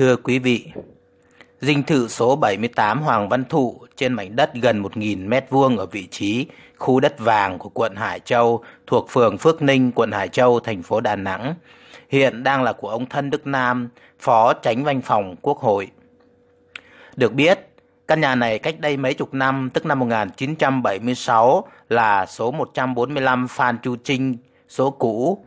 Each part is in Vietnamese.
Thưa quý vị, dinh thự số 78 Hoàng Văn Thụ trên mảnh đất gần 1.000 m2 ở vị trí khu đất vàng của quận Hải Châu thuộc phường Phước Ninh, quận Hải Châu, thành phố Đà Nẵng, hiện đang là của ông Thân Đức Nam, Phó Tránh Văn phòng Quốc hội. Được biết, căn nhà này cách đây mấy chục năm, tức năm 1976 là số 145 Phan Chu Trinh, số cũ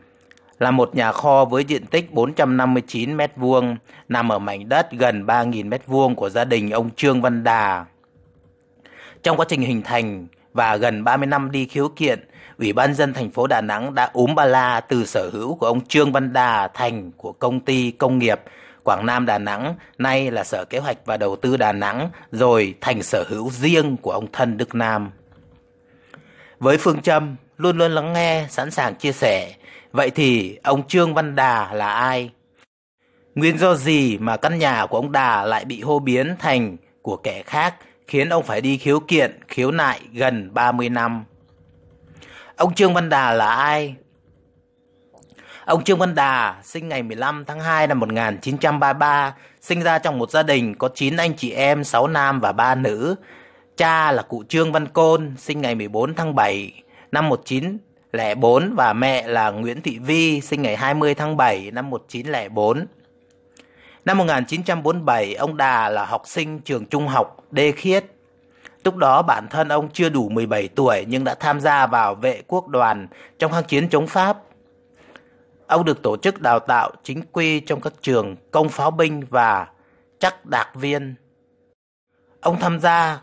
là một nhà kho với diện tích 459 m2 nằm ở mảnh đất gần 3.000 m2 của gia đình ông Trương Văn Đà. Trong quá trình hình thành và gần 30 năm đi khiếu kiện, Ủy ban dân thành phố Đà Nẵng đã úm ba la từ sở hữu của ông Trương Văn Đà thành của công ty công nghiệp Quảng Nam Đà Nẵng, nay là Sở Kế hoạch và Đầu tư Đà Nẵng, rồi thành sở hữu riêng của ông thân Đức Nam. Với phương châm luôn luôn lắng nghe, sẵn sàng chia sẻ. Vậy thì ông Trương Văn Đà là ai? Nguyên do gì mà căn nhà của ông Đà lại bị hô biến thành của kẻ khác khiến ông phải đi khiếu kiện, khiếu nại gần 30 năm? Ông Trương Văn Đà là ai? Ông Trương Văn Đà sinh ngày 15 tháng 2 năm 1933, sinh ra trong một gia đình có 9 anh chị em, 6 nam và 3 nữ. Cha là cụ Trương Văn Côn, sinh ngày 14 tháng 7 năm 1904 và mẹ là Nguyễn Thị Vi sinh ngày 20 tháng 7 năm 1904. Năm 1947, ông Đà là học sinh trường trung học Đê Khiết. Lúc đó bản thân ông chưa đủ 17 tuổi nhưng đã tham gia vào vệ quốc đoàn trong kháng chiến chống Pháp. Ông được tổ chức đào tạo chính quy trong các trường công pháo binh và chắc đạc viên. Ông tham gia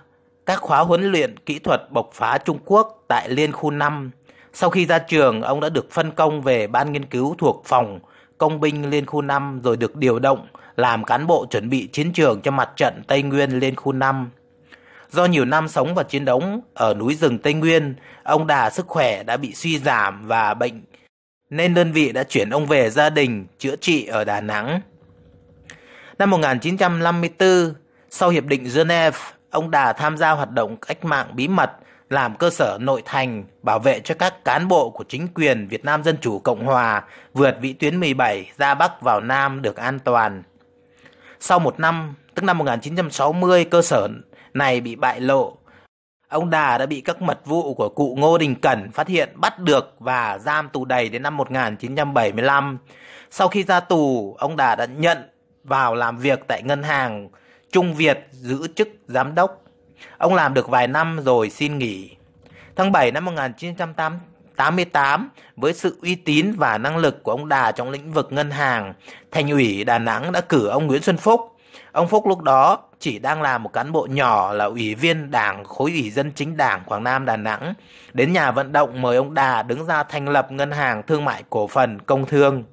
các khóa huấn luyện kỹ thuật bộc phá Trung Quốc tại Liên khu 5. Sau khi ra trường, ông đã được phân công về ban nghiên cứu thuộc phòng công binh Liên khu 5 rồi được điều động làm cán bộ chuẩn bị chiến trường cho mặt trận Tây Nguyên Liên khu 5. Do nhiều năm sống và chiến đấu ở núi rừng Tây Nguyên, ông Đà sức khỏe đã bị suy giảm và bệnh nên đơn vị đã chuyển ông về gia đình chữa trị ở Đà Nẵng. Năm 1954, sau Hiệp định Geneva, ông Đà tham gia hoạt động cách mạng bí mật, làm cơ sở nội thành, bảo vệ cho các cán bộ của chính quyền Việt Nam Dân Chủ Cộng Hòa vượt vĩ tuyến 17 ra Bắc vào Nam được an toàn. Sau một năm, tức năm 1960, cơ sở này bị bại lộ. Ông Đà đã bị các mật vụ của cụ Ngô Đình Cẩn phát hiện bắt được và giam tù đầy đến năm 1975. Sau khi ra tù, ông Đà đã nhận vào làm việc tại ngân hàng Trung Việt giữ chức giám đốc. Ông làm được vài năm rồi xin nghỉ. Tháng 7 năm 1988, với sự uy tín và năng lực của ông Đà trong lĩnh vực ngân hàng, Thành ủy Đà Nẵng đã cử ông Nguyễn Xuân Phúc. Ông Phúc lúc đó chỉ đang là một cán bộ nhỏ là ủy viên đảng khối ủy dân chính đảng Quảng Nam Đà Nẵng, đến nhà vận động mời ông Đà đứng ra thành lập Ngân hàng Thương mại Cổ phần Công Thương.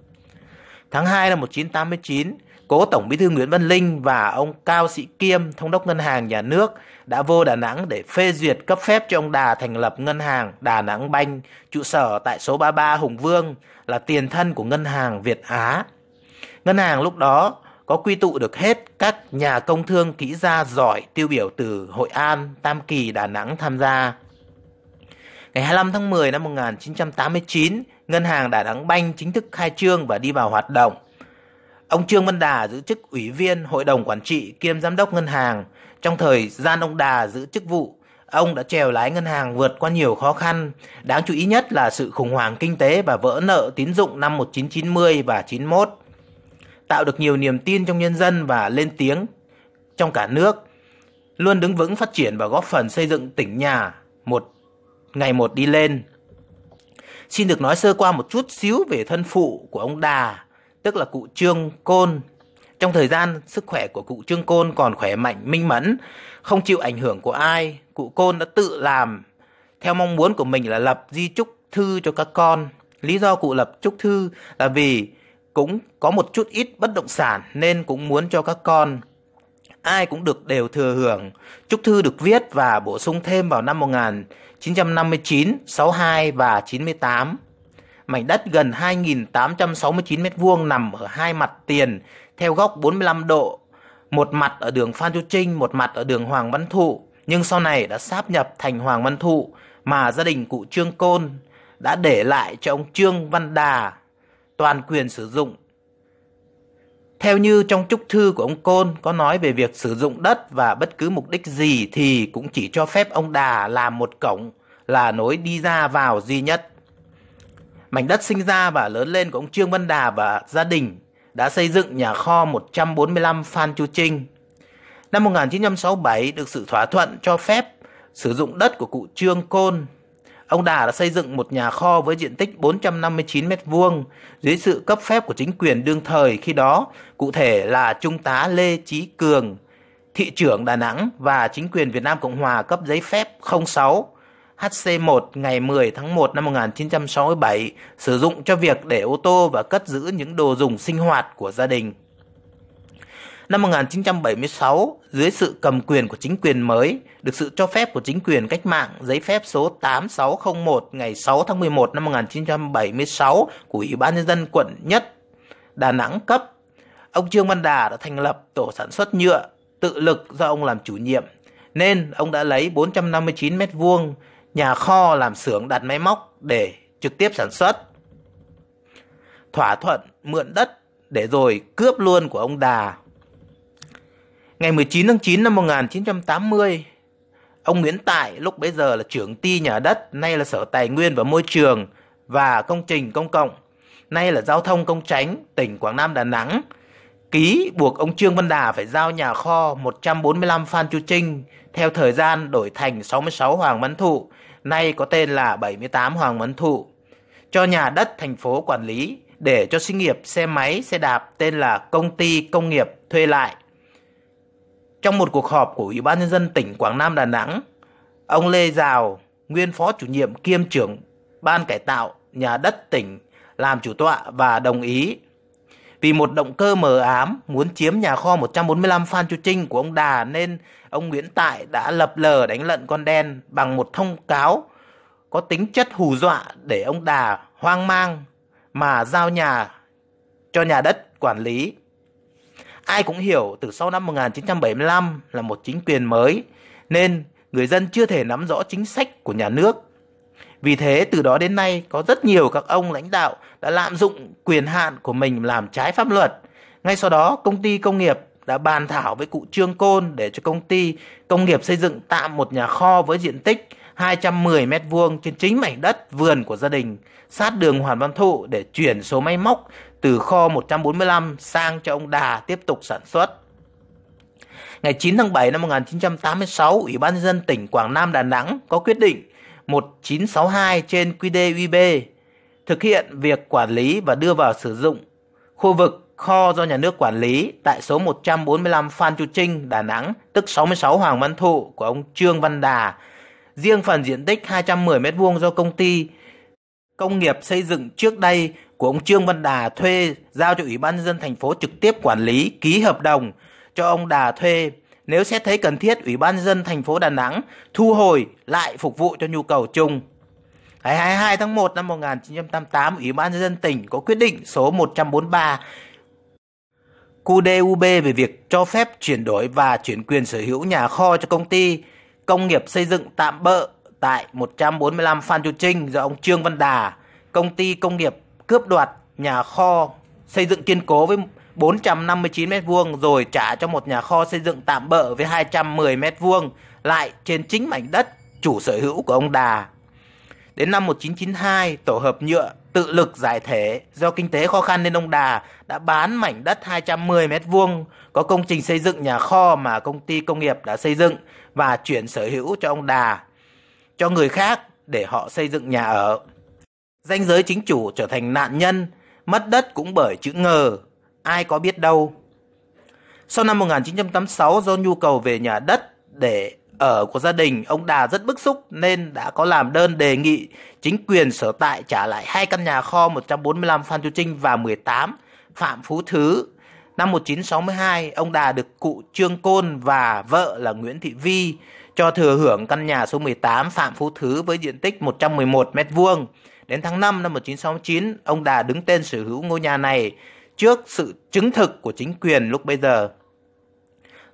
Tháng 2 năm 1989, cố Tổng Bí thư Nguyễn Văn Linh và ông Cao Sĩ Kiêm, Thống đốc Ngân hàng Nhà nước đã vô Đà Nẵng để phê duyệt cấp phép cho ông Đà thành lập Ngân hàng Đà Nẵng Banh, trụ sở tại số 33 Hùng Vương là tiền thân của Ngân hàng Việt Á. Ngân hàng lúc đó có quy tụ được hết các nhà công thương kỹ gia giỏi tiêu biểu từ Hội An, Tam Kỳ, Đà Nẵng tham gia. Ngày 25 tháng 10 năm 1989, Ngân hàng Đà Nẵng Banh chính thức khai trương và đi vào hoạt động. Ông Trương Văn Đà giữ chức Ủy viên Hội đồng Quản trị kiêm Giám đốc ngân hàng. Trong thời gian ông Đà giữ chức vụ, ông đã trèo lái ngân hàng vượt qua nhiều khó khăn. Đáng chú ý nhất là sự khủng hoảng kinh tế và vỡ nợ tín dụng năm 1990 và 91. Tạo được nhiều niềm tin trong nhân dân và lên tiếng trong cả nước. Luôn đứng vững phát triển và góp phần xây dựng tỉnh nhà một ngày một đi lên. Xin được nói sơ qua một chút xíu về thân phụ của ông Đà tức là cụ Trương Côn. Trong thời gian, sức khỏe của cụ Trương Côn còn khỏe mạnh, minh mẫn, không chịu ảnh hưởng của ai. Cụ Côn đã tự làm theo mong muốn của mình là lập di chúc thư cho các con. Lý do cụ lập chúc thư là vì cũng có một chút ít bất động sản nên cũng muốn cho các con ai cũng được đều thừa hưởng. chúc thư được viết và bổ sung thêm vào năm 1959, 62 và 98 mảnh đất gần 2.869 m2 nằm ở hai mặt tiền theo góc 45 độ, một mặt ở đường Phan Chu Trinh, một mặt ở đường Hoàng Văn Thụ, nhưng sau này đã sáp nhập thành Hoàng Văn Thụ mà gia đình cụ Trương Côn đã để lại cho ông Trương Văn Đà toàn quyền sử dụng. Theo như trong chúc thư của ông Côn có nói về việc sử dụng đất và bất cứ mục đích gì thì cũng chỉ cho phép ông Đà làm một cổng là nối đi ra vào duy nhất. Mảnh đất sinh ra và lớn lên của ông Trương Văn Đà và gia đình đã xây dựng nhà kho 145 Phan Chu Trinh. Năm 1967 được sự thỏa thuận cho phép sử dụng đất của cụ Trương Côn. Ông Đà đã xây dựng một nhà kho với diện tích 459 m2 dưới sự cấp phép của chính quyền đương thời khi đó, cụ thể là Trung tá Lê Chí Cường, thị trưởng Đà Nẵng và chính quyền Việt Nam Cộng Hòa cấp giấy phép 06 HC1 ngày 10 tháng 1 năm 1967 sử dụng cho việc để ô tô và cất giữ những đồ dùng sinh hoạt của gia đình. Năm 1976, dưới sự cầm quyền của chính quyền mới, được sự cho phép của chính quyền cách mạng, giấy phép số 8601 ngày 6 tháng 11 năm 1976 của Ủy ban nhân dân quận Nhất, Đà Nẵng cấp, ông Trương Văn Đà đã thành lập tổ sản xuất nhựa tự lực do ông làm chủ nhiệm, nên ông đã lấy 459 mét vuông nhà kho làm xưởng đặt máy móc để trực tiếp sản xuất. Thỏa thuận mượn đất để rồi cướp luôn của ông Đà. Ngày 19 tháng 9 năm 1980, ông Nguyễn Tại lúc bấy giờ là trưởng ty nhà đất, nay là Sở Tài nguyên và Môi trường và Công trình Công cộng, nay là Giao thông Công tránh, tỉnh Quảng Nam Đà Nẵng, ký buộc ông Trương Văn Đà phải giao nhà kho 145 Phan Chu Trinh theo thời gian đổi thành 66 Hoàng Văn Thụ nay có tên là 78 Hoàng Mẫn Thụ, cho nhà đất thành phố quản lý để cho sinh nghiệp xe máy, xe đạp tên là Công ty Công nghiệp thuê lại. Trong một cuộc họp của Ủy ban Nhân dân tỉnh Quảng Nam Đà Nẵng, ông Lê Giào, nguyên phó chủ nhiệm kiêm trưởng Ban Cải tạo Nhà đất tỉnh làm chủ tọa và đồng ý vì một động cơ mờ ám muốn chiếm nhà kho 145 Phan Chu Trinh của ông Đà nên ông Nguyễn Tại đã lập lờ đánh lận con đen bằng một thông cáo có tính chất hù dọa để ông Đà hoang mang mà giao nhà cho nhà đất quản lý. Ai cũng hiểu từ sau năm 1975 là một chính quyền mới nên người dân chưa thể nắm rõ chính sách của nhà nước vì thế từ đó đến nay có rất nhiều các ông lãnh đạo đã lạm dụng quyền hạn của mình làm trái pháp luật. Ngay sau đó, công ty công nghiệp đã bàn thảo với cụ Trương Côn để cho công ty công nghiệp xây dựng tạm một nhà kho với diện tích 210 m2 trên chính mảnh đất vườn của gia đình sát đường Hoàn Văn Thụ để chuyển số máy móc từ kho 145 sang cho ông Đà tiếp tục sản xuất. Ngày 9 tháng 7 năm 1986, Ủy ban nhân dân tỉnh Quảng Nam Đà Nẵng có quyết định 1962 trên UB thực hiện việc quản lý và đưa vào sử dụng khu vực kho do nhà nước quản lý tại số 145 Phan Chu Trinh, Đà Nẵng, tức 66 Hoàng Văn Thụ của ông Trương Văn Đà. Riêng phần diện tích 210 m2 do công ty công nghiệp xây dựng trước đây của ông Trương Văn Đà thuê giao cho Ủy ban nhân dân thành phố trực tiếp quản lý ký hợp đồng cho ông Đà thuê nếu xét thấy cần thiết, Ủy ban dân thành phố Đà Nẵng thu hồi lại phục vụ cho nhu cầu chung. Ngày 22 tháng 1 năm 1988, Ủy ban dân tỉnh có quyết định số 143 QDUB về việc cho phép chuyển đổi và chuyển quyền sở hữu nhà kho cho công ty công nghiệp xây dựng tạm bợ tại 145 Phan Chu Trinh do ông Trương Văn Đà, công ty công nghiệp cướp đoạt nhà kho xây dựng kiên cố với 459 m2 rồi trả cho một nhà kho xây dựng tạm bợ với 210 m2 lại trên chính mảnh đất chủ sở hữu của ông Đà. Đến năm 1992, tổ hợp nhựa tự lực giải thể do kinh tế khó khăn nên ông Đà đã bán mảnh đất 210 m2 có công trình xây dựng nhà kho mà công ty công nghiệp đã xây dựng và chuyển sở hữu cho ông Đà cho người khác để họ xây dựng nhà ở. Danh giới chính chủ trở thành nạn nhân, mất đất cũng bởi chữ ngờ ai có biết đâu. Sau năm 1986 do nhu cầu về nhà đất để ở của gia đình, ông Đà rất bức xúc nên đã có làm đơn đề nghị chính quyền sở tại trả lại hai căn nhà kho 145 Phan Chu Trinh và 18 Phạm Phú Thứ. Năm 1962, ông Đà được cụ Trương Côn và vợ là Nguyễn Thị Vi cho thừa hưởng căn nhà số 18 Phạm Phú Thứ với diện tích 111 m2. Đến tháng 5 năm 1969, ông Đà đứng tên sở hữu ngôi nhà này trước sự chứng thực của chính quyền lúc bây giờ.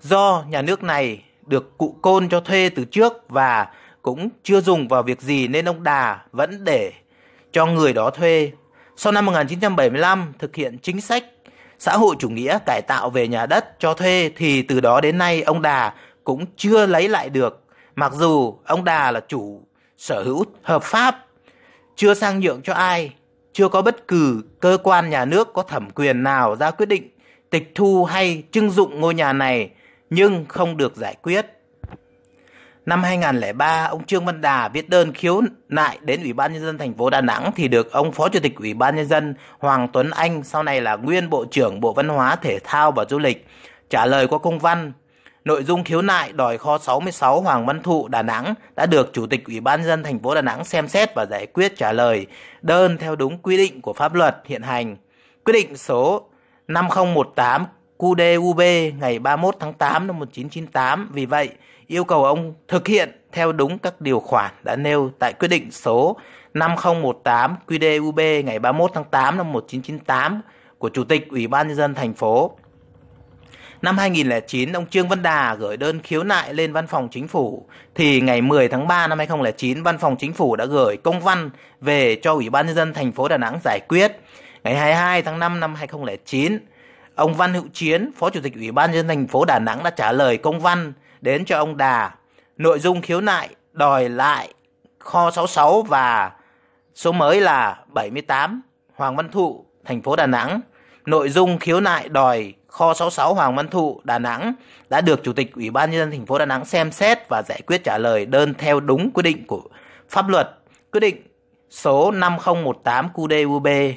Do nhà nước này được cụ côn cho thuê từ trước và cũng chưa dùng vào việc gì nên ông Đà vẫn để cho người đó thuê. Sau năm 1975 thực hiện chính sách xã hội chủ nghĩa cải tạo về nhà đất cho thuê thì từ đó đến nay ông Đà cũng chưa lấy lại được. Mặc dù ông Đà là chủ sở hữu hợp pháp chưa sang nhượng cho ai chưa có bất cứ cơ quan nhà nước có thẩm quyền nào ra quyết định tịch thu hay trưng dụng ngôi nhà này nhưng không được giải quyết. Năm 2003, ông Trương Văn Đà viết đơn khiếu nại đến Ủy ban nhân dân thành phố Đà Nẵng thì được ông Phó Chủ tịch Ủy ban nhân dân Hoàng Tuấn Anh, sau này là nguyên Bộ trưởng Bộ Văn hóa, Thể thao và Du lịch, trả lời qua công văn Nội dung khiếu nại đòi kho 66 Hoàng Văn Thụ, Đà Nẵng đã được Chủ tịch Ủy ban dân thành phố Đà Nẵng xem xét và giải quyết trả lời đơn theo đúng quy định của pháp luật hiện hành. Quyết định số 5018 QDUB ngày 31 tháng 8 năm 1998. Vì vậy, yêu cầu ông thực hiện theo đúng các điều khoản đã nêu tại quyết định số 5018 QDUB ngày 31 tháng 8 năm 1998 của Chủ tịch Ủy ban nhân dân thành phố. Năm 2009, ông Trương Văn Đà gửi đơn khiếu nại lên Văn phòng Chính phủ thì ngày 10 tháng 3 năm 2009, Văn phòng Chính phủ đã gửi công văn về cho Ủy ban nhân dân thành phố Đà Nẵng giải quyết. Ngày 22 tháng 5 năm 2009, ông Văn Hữu Chiến, Phó Chủ tịch Ủy ban nhân dân thành phố Đà Nẵng đã trả lời công văn đến cho ông Đà. Nội dung khiếu nại đòi lại kho 66 và số mới là 78 Hoàng Văn Thụ, thành phố Đà Nẵng. Nội dung khiếu nại đòi kho 66 Hoàng Văn Thụ, Đà Nẵng đã được Chủ tịch Ủy ban nhân dân thành phố Đà Nẵng xem xét và giải quyết trả lời đơn theo đúng quy định của pháp luật. Quyết định số 5018 qđ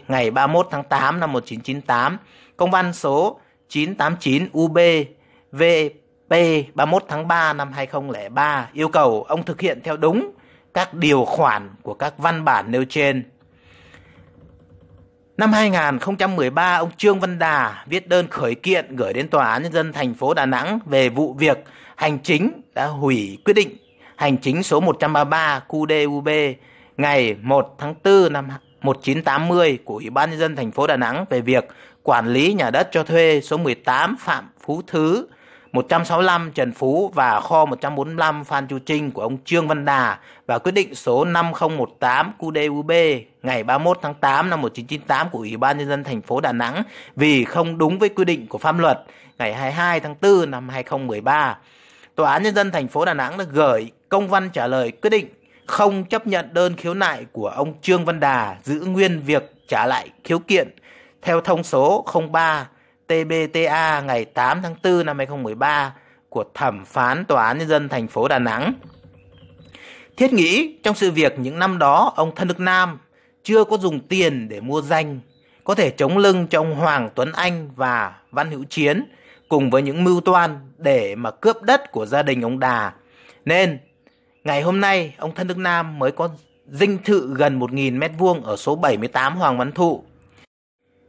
ngày 31 tháng 8 năm 1998, công văn số 989 UB VP 31 tháng 3 năm 2003 yêu cầu ông thực hiện theo đúng các điều khoản của các văn bản nêu trên. Năm 2013, ông Trương Văn Đà viết đơn khởi kiện gửi đến Tòa án Nhân dân thành phố Đà Nẵng về vụ việc hành chính đã hủy quyết định hành chính số 133 QDUB ngày 1 tháng 4 năm 1980 của Ủy ban Nhân dân thành phố Đà Nẵng về việc quản lý nhà đất cho thuê số 18 Phạm Phú Thứ 165 Trần Phú và kho 145 Phan Chu Trinh của ông Trương Văn Đà và quyết định số 5018 QDUB ngày 31 tháng 8 năm 1998 của Ủy ban nhân dân thành phố Đà Nẵng vì không đúng với quy định của pháp luật ngày 22 tháng 4 năm 2013. Tòa án nhân dân thành phố Đà Nẵng đã gửi công văn trả lời quyết định không chấp nhận đơn khiếu nại của ông Trương Văn Đà giữ nguyên việc trả lại khiếu kiện theo thông số 03 TBTA ngày 8 tháng 4 năm 2013 của thẩm phán Tòa án Nhân dân thành phố Đà Nẵng. Thiết nghĩ trong sự việc những năm đó ông Thân Đức Nam chưa có dùng tiền để mua danh, có thể chống lưng cho ông Hoàng Tuấn Anh và Văn Hữu Chiến cùng với những mưu toan để mà cướp đất của gia đình ông Đà. Nên ngày hôm nay ông Thân Đức Nam mới có dinh thự gần 1.000 mét vuông ở số 78 Hoàng Văn Thụ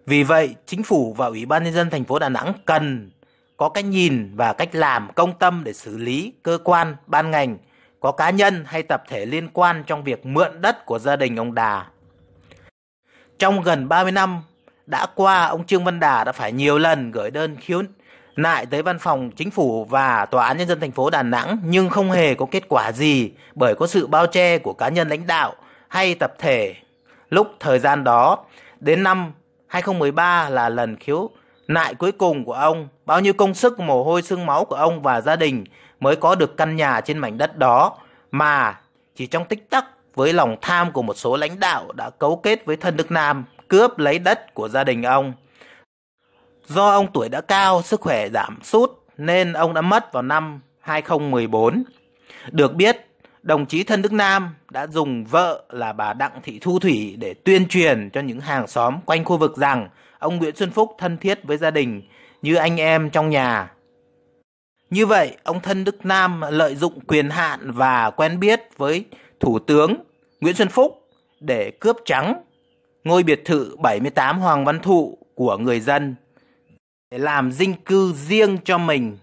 vì vậy, chính phủ và Ủy ban nhân dân thành phố Đà Nẵng cần có cách nhìn và cách làm công tâm để xử lý cơ quan, ban ngành, có cá nhân hay tập thể liên quan trong việc mượn đất của gia đình ông Đà. Trong gần 30 năm đã qua, ông Trương Văn Đà đã phải nhiều lần gửi đơn khiếu nại tới văn phòng chính phủ và tòa án nhân dân thành phố Đà Nẵng nhưng không hề có kết quả gì bởi có sự bao che của cá nhân lãnh đạo hay tập thể. Lúc thời gian đó, đến năm 2013 là lần khiếu nại cuối cùng của ông, bao nhiêu công sức, mồ hôi, xương máu của ông và gia đình mới có được căn nhà trên mảnh đất đó mà chỉ trong tích tắc với lòng tham của một số lãnh đạo đã cấu kết với thân nước Nam cướp lấy đất của gia đình ông. Do ông tuổi đã cao, sức khỏe giảm sút nên ông đã mất vào năm 2014. Được biết, đồng chí Thân Đức Nam đã dùng vợ là bà Đặng Thị Thu Thủy để tuyên truyền cho những hàng xóm quanh khu vực rằng ông Nguyễn Xuân Phúc thân thiết với gia đình như anh em trong nhà. Như vậy, ông Thân Đức Nam lợi dụng quyền hạn và quen biết với Thủ tướng Nguyễn Xuân Phúc để cướp trắng ngôi biệt thự 78 Hoàng Văn Thụ của người dân để làm dinh cư riêng cho mình